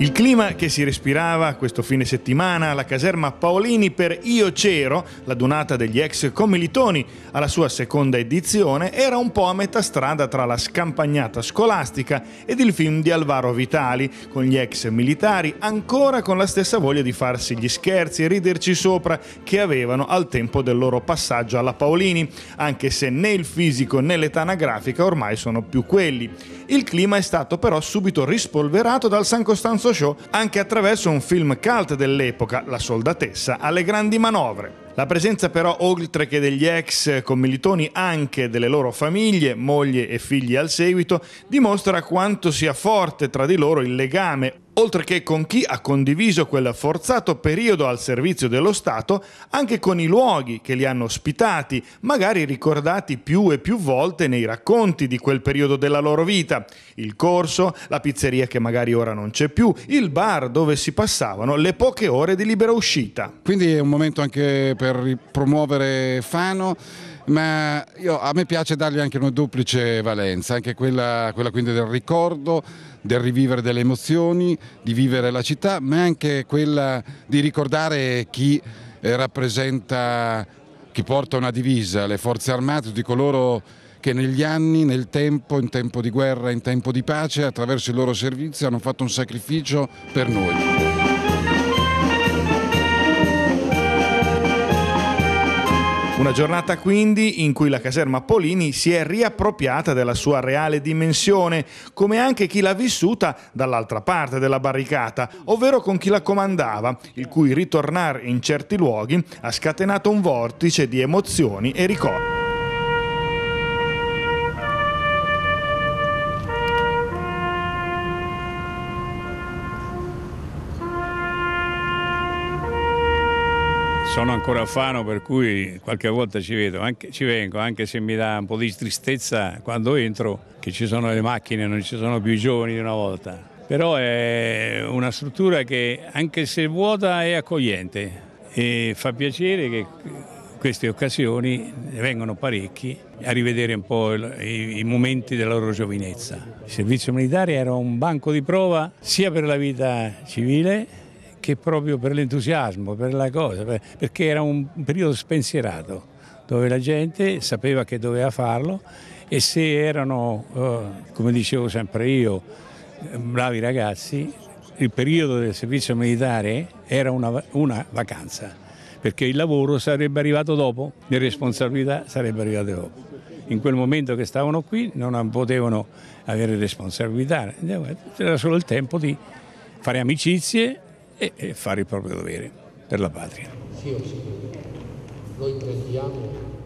Il clima che si respirava questo fine settimana alla caserma Paolini per Io C'ero, la donata degli ex commilitoni alla sua seconda edizione, era un po' a metà strada tra la scampagnata scolastica ed il film di Alvaro Vitali, con gli ex militari ancora con la stessa voglia di farsi gli scherzi e riderci sopra che avevano al tempo del loro passaggio alla Paolini, anche se né il fisico né l'età anagrafica ormai sono più quelli. Il clima è stato però subito rispolverato dal San Costanzo questo show anche attraverso un film cult dell'epoca, La soldatessa, alle grandi manovre. La presenza però, oltre che degli ex commilitoni, anche delle loro famiglie, moglie e figli al seguito, dimostra quanto sia forte tra di loro il legame oltre che con chi ha condiviso quel forzato periodo al servizio dello Stato, anche con i luoghi che li hanno ospitati, magari ricordati più e più volte nei racconti di quel periodo della loro vita, il corso, la pizzeria che magari ora non c'è più, il bar dove si passavano le poche ore di libera uscita. Quindi è un momento anche per promuovere Fano ma io, a me piace dargli anche una duplice valenza, anche quella, quella quindi del ricordo, del rivivere delle emozioni, di vivere la città, ma anche quella di ricordare chi eh, rappresenta, chi porta una divisa, le forze armate, tutti coloro che negli anni, nel tempo, in tempo di guerra, in tempo di pace, attraverso il loro servizio hanno fatto un sacrificio per noi. Una giornata quindi in cui la caserma Polini si è riappropriata della sua reale dimensione, come anche chi l'ha vissuta dall'altra parte della barricata, ovvero con chi la comandava, il cui ritornare in certi luoghi ha scatenato un vortice di emozioni e ricordi. Sono ancora a Fano per cui qualche volta ci, vedo, anche, ci vengo, anche se mi dà un po' di tristezza quando entro che ci sono le macchine, non ci sono più i giovani di una volta. Però è una struttura che anche se vuota è accogliente e fa piacere che queste occasioni vengono parecchi a rivedere un po' i, momenti della loro giovinezza. Il servizio militare era un banco di prova sia per la vita civile che proprio per l'entusiasmo, per la cosa, per, perché era un, periodo spensierato dove la gente sapeva che doveva farlo e se erano, eh, come dicevo sempre io, bravi ragazzi, il periodo del servizio militare era una, una vacanza, perché il lavoro sarebbe arrivato dopo, le responsabilità sarebbero arrivate dopo. In quel momento che stavano qui non potevano avere responsabilità, eh, c'era solo il tempo di fare amicizie, e, fare il proprio dovere per la patria. Sì, sì. Noi